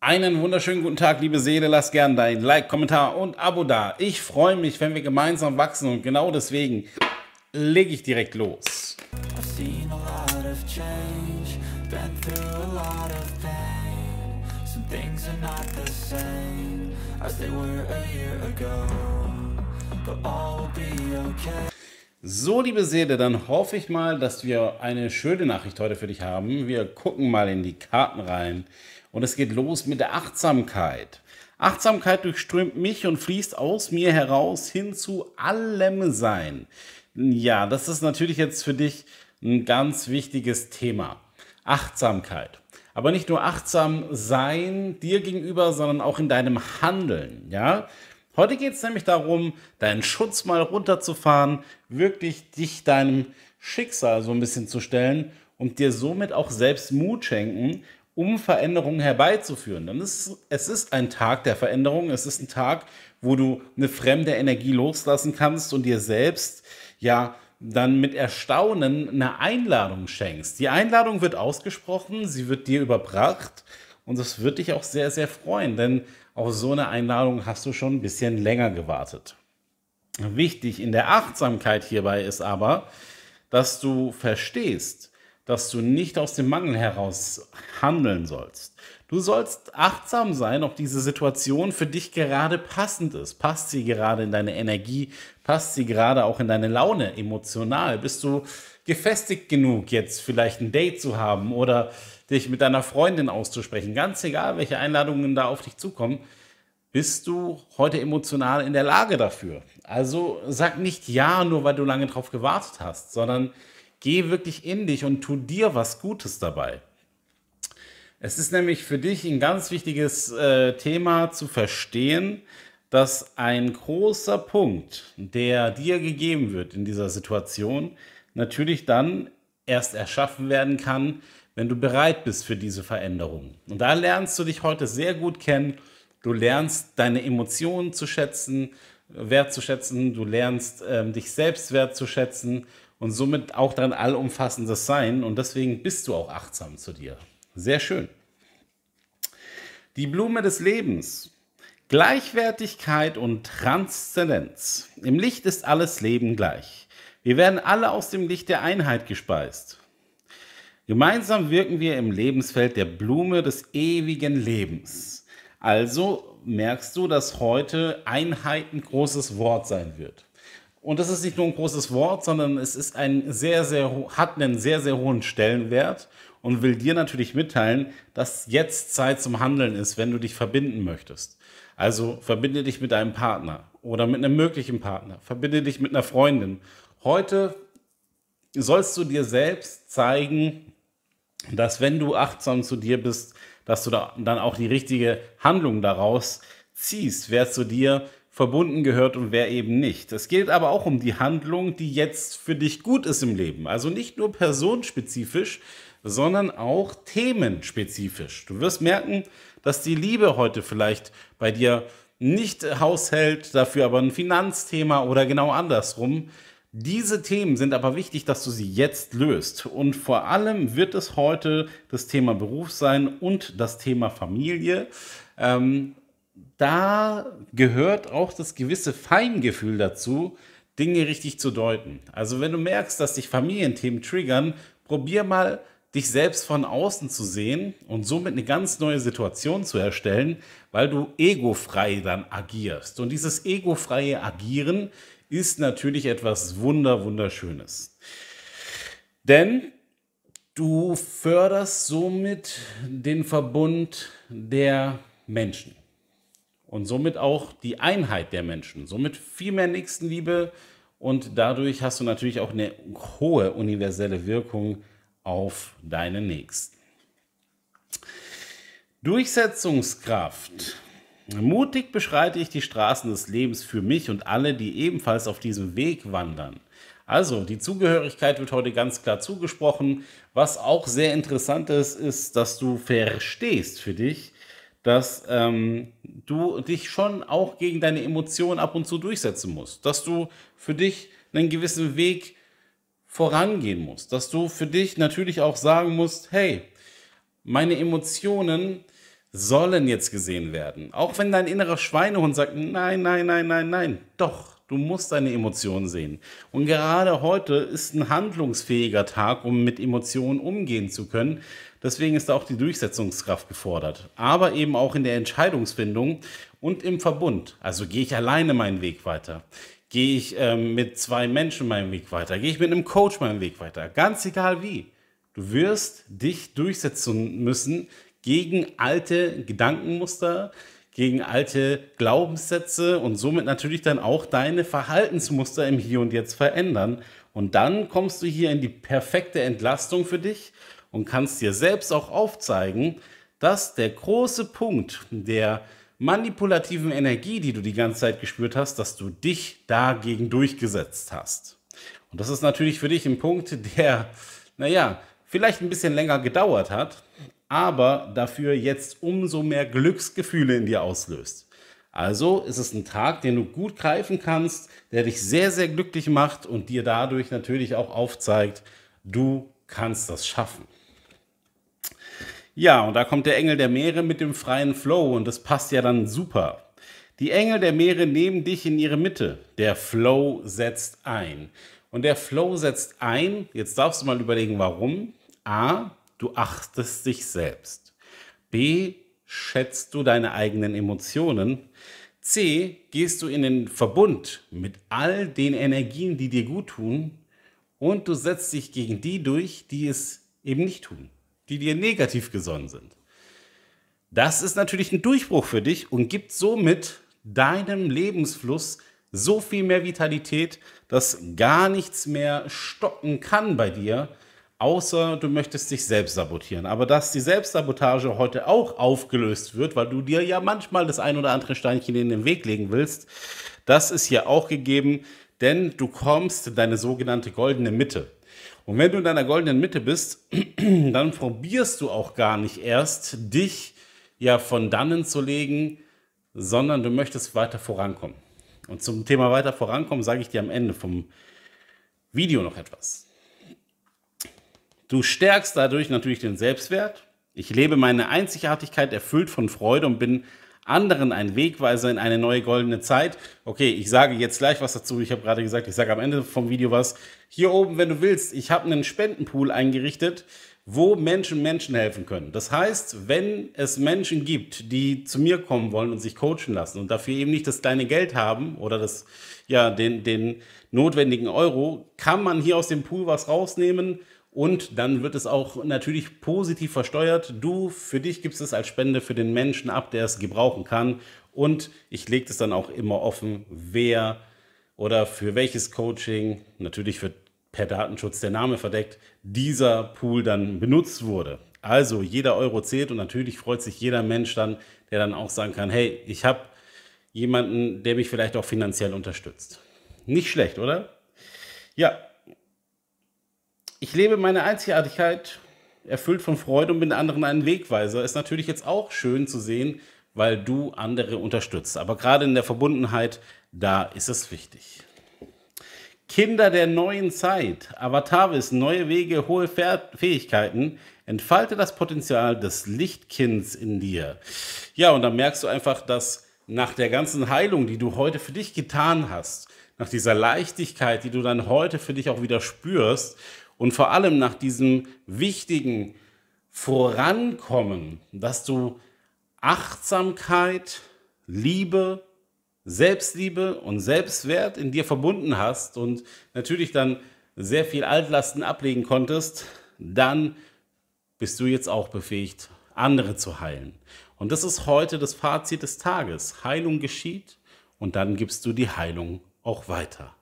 Einen wunderschönen guten Tag, liebe Seele. Lass gern dein Like, Kommentar und Abo da. Ich freue mich, wenn wir gemeinsam wachsen und genau deswegen lege ich direkt los. So, liebe Seele, dann hoffe ich mal, dass wir eine schöne Nachricht heute für dich haben. Wir gucken mal in die Karten rein. Und es geht los mit der Achtsamkeit. Achtsamkeit durchströmt mich und fließt aus mir heraus hin zu allem Sein. Ja, das ist natürlich jetzt für dich ein ganz wichtiges Thema. Achtsamkeit. Aber nicht nur achtsam sein dir gegenüber, sondern auch in deinem Handeln. Ja, Heute geht es nämlich darum, deinen Schutz mal runterzufahren, wirklich dich deinem Schicksal so ein bisschen zu stellen und dir somit auch selbst Mut schenken, um Veränderungen herbeizuführen. Dann ist es ist ein Tag der Veränderung. Es ist ein Tag, wo du eine fremde Energie loslassen kannst und dir selbst ja dann mit Erstaunen eine Einladung schenkst. Die Einladung wird ausgesprochen, sie wird dir überbracht und das wird dich auch sehr, sehr freuen, denn auf so eine Einladung hast du schon ein bisschen länger gewartet. Wichtig in der Achtsamkeit hierbei ist aber, dass du verstehst, dass du nicht aus dem Mangel heraus handeln sollst. Du sollst achtsam sein, ob diese Situation für dich gerade passend ist. Passt sie gerade in deine Energie? Passt sie gerade auch in deine Laune emotional? Bist du gefestigt genug, jetzt vielleicht ein Date zu haben oder dich mit deiner Freundin auszusprechen? Ganz egal, welche Einladungen da auf dich zukommen. Bist du heute emotional in der Lage dafür? Also sag nicht ja, nur weil du lange drauf gewartet hast, sondern Geh wirklich in dich und tu dir was Gutes dabei. Es ist nämlich für dich ein ganz wichtiges äh, Thema zu verstehen, dass ein großer Punkt, der dir gegeben wird in dieser Situation, natürlich dann erst erschaffen werden kann, wenn du bereit bist für diese Veränderung. Und da lernst du dich heute sehr gut kennen. Du lernst deine Emotionen zu schätzen, äh, wertzuschätzen. Du lernst äh, dich selbst wertzuschätzen und somit auch dein allumfassendes Sein und deswegen bist du auch achtsam zu dir. Sehr schön. Die Blume des Lebens. Gleichwertigkeit und Transzendenz. Im Licht ist alles Leben gleich. Wir werden alle aus dem Licht der Einheit gespeist. Gemeinsam wirken wir im Lebensfeld der Blume des ewigen Lebens. Also merkst du, dass heute Einheit ein großes Wort sein wird. Und das ist nicht nur ein großes Wort, sondern es ist ein sehr, sehr, hat einen sehr, sehr hohen Stellenwert und will dir natürlich mitteilen, dass jetzt Zeit zum Handeln ist, wenn du dich verbinden möchtest. Also verbinde dich mit deinem Partner oder mit einem möglichen Partner, verbinde dich mit einer Freundin. Heute sollst du dir selbst zeigen, dass wenn du achtsam zu dir bist, dass du da dann auch die richtige Handlung daraus ziehst, wer zu dir verbunden gehört und wer eben nicht. Es geht aber auch um die Handlung, die jetzt für dich gut ist im Leben. Also nicht nur personenspezifisch, sondern auch themenspezifisch. Du wirst merken, dass die Liebe heute vielleicht bei dir nicht Haus dafür aber ein Finanzthema oder genau andersrum. Diese Themen sind aber wichtig, dass du sie jetzt löst. Und vor allem wird es heute das Thema Beruf sein und das Thema Familie. Ähm, da gehört auch das gewisse Feingefühl dazu, Dinge richtig zu deuten. Also wenn du merkst, dass dich Familienthemen triggern, probier mal dich selbst von außen zu sehen und somit eine ganz neue Situation zu erstellen, weil du egofrei dann agierst. Und dieses egofreie Agieren ist natürlich etwas wunder wunderschönes. Denn du förderst somit den Verbund der Menschen und somit auch die Einheit der Menschen, somit viel mehr Nächstenliebe und dadurch hast du natürlich auch eine hohe universelle Wirkung auf deine Nächsten. Durchsetzungskraft. Mutig beschreite ich die Straßen des Lebens für mich und alle, die ebenfalls auf diesem Weg wandern. Also, die Zugehörigkeit wird heute ganz klar zugesprochen. Was auch sehr interessant ist, ist, dass du verstehst für dich, dass ähm, du dich schon auch gegen deine Emotionen ab und zu durchsetzen musst, dass du für dich einen gewissen Weg vorangehen musst, dass du für dich natürlich auch sagen musst, hey, meine Emotionen sollen jetzt gesehen werden. Auch wenn dein innerer Schweinehund sagt, nein, nein, nein, nein, nein, doch, Du musst deine Emotionen sehen. Und gerade heute ist ein handlungsfähiger Tag, um mit Emotionen umgehen zu können. Deswegen ist da auch die Durchsetzungskraft gefordert. Aber eben auch in der Entscheidungsfindung und im Verbund. Also gehe ich alleine meinen Weg weiter. Gehe ich äh, mit zwei Menschen meinen Weg weiter? Gehe ich mit einem Coach meinen Weg weiter? Ganz egal wie. Du wirst dich durchsetzen müssen gegen alte Gedankenmuster, gegen alte Glaubenssätze und somit natürlich dann auch deine Verhaltensmuster im Hier und Jetzt verändern. Und dann kommst du hier in die perfekte Entlastung für dich und kannst dir selbst auch aufzeigen, dass der große Punkt der manipulativen Energie, die du die ganze Zeit gespürt hast, dass du dich dagegen durchgesetzt hast. Und das ist natürlich für dich ein Punkt, der, naja, vielleicht ein bisschen länger gedauert hat, aber dafür jetzt umso mehr Glücksgefühle in dir auslöst. Also ist es ein Tag, den du gut greifen kannst, der dich sehr, sehr glücklich macht und dir dadurch natürlich auch aufzeigt, du kannst das schaffen. Ja, und da kommt der Engel der Meere mit dem freien Flow und das passt ja dann super. Die Engel der Meere nehmen dich in ihre Mitte. Der Flow setzt ein. Und der Flow setzt ein, jetzt darfst du mal überlegen, warum. A, du achtest dich selbst. B, schätzt du deine eigenen Emotionen. C, gehst du in den Verbund mit all den Energien, die dir gut tun. Und du setzt dich gegen die durch, die es eben nicht tun, die dir negativ gesonnen sind. Das ist natürlich ein Durchbruch für dich und gibt somit deinem Lebensfluss so viel mehr Vitalität, dass gar nichts mehr stocken kann bei dir, außer du möchtest dich selbst sabotieren. Aber dass die Selbstsabotage heute auch aufgelöst wird, weil du dir ja manchmal das ein oder andere Steinchen in den Weg legen willst, das ist hier auch gegeben, denn du kommst in deine sogenannte goldene Mitte. Und wenn du in deiner goldenen Mitte bist, dann probierst du auch gar nicht erst, dich ja von dannen zu legen, sondern du möchtest weiter vorankommen. Und zum Thema weiter vorankommen sage ich dir am Ende vom Video noch etwas. Du stärkst dadurch natürlich den Selbstwert. Ich lebe meine Einzigartigkeit erfüllt von Freude und bin anderen ein Wegweiser in eine neue goldene Zeit. Okay, ich sage jetzt gleich was dazu. Ich habe gerade gesagt, ich sage am Ende vom Video was. Hier oben, wenn du willst, ich habe einen Spendenpool eingerichtet wo Menschen Menschen helfen können. Das heißt, wenn es Menschen gibt, die zu mir kommen wollen und sich coachen lassen und dafür eben nicht das kleine Geld haben oder das, ja, den, den notwendigen Euro, kann man hier aus dem Pool was rausnehmen und dann wird es auch natürlich positiv versteuert. Du, für dich gibst es als Spende für den Menschen ab, der es gebrauchen kann. Und ich lege es dann auch immer offen, wer oder für welches Coaching, natürlich für per Datenschutz der Name verdeckt, dieser Pool dann benutzt wurde. Also jeder Euro zählt und natürlich freut sich jeder Mensch dann, der dann auch sagen kann, hey, ich habe jemanden, der mich vielleicht auch finanziell unterstützt. Nicht schlecht, oder? Ja. Ich lebe meine Einzigartigkeit erfüllt von Freude und bin anderen ein Wegweiser. Ist natürlich jetzt auch schön zu sehen, weil du andere unterstützt. Aber gerade in der Verbundenheit, da ist es wichtig. Kinder der neuen Zeit, Avataris, neue Wege, hohe Fähigkeiten, entfalte das Potenzial des Lichtkinds in dir. Ja, und dann merkst du einfach, dass nach der ganzen Heilung, die du heute für dich getan hast, nach dieser Leichtigkeit, die du dann heute für dich auch wieder spürst und vor allem nach diesem wichtigen Vorankommen, dass du Achtsamkeit, Liebe, Selbstliebe und Selbstwert in dir verbunden hast und natürlich dann sehr viel Altlasten ablegen konntest, dann bist du jetzt auch befähigt, andere zu heilen. Und das ist heute das Fazit des Tages. Heilung geschieht und dann gibst du die Heilung auch weiter.